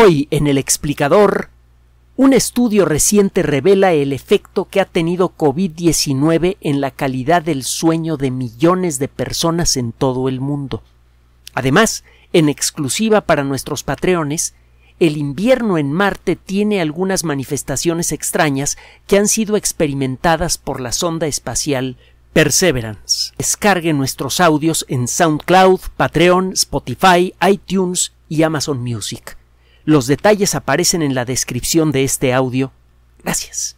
Hoy, en el explicador, un estudio reciente revela el efecto que ha tenido COVID-19 en la calidad del sueño de millones de personas en todo el mundo. Además, en exclusiva para nuestros patreones, el invierno en Marte tiene algunas manifestaciones extrañas que han sido experimentadas por la sonda espacial Perseverance. Descargue nuestros audios en SoundCloud, Patreon, Spotify, iTunes y Amazon Music. Los detalles aparecen en la descripción de este audio. Gracias.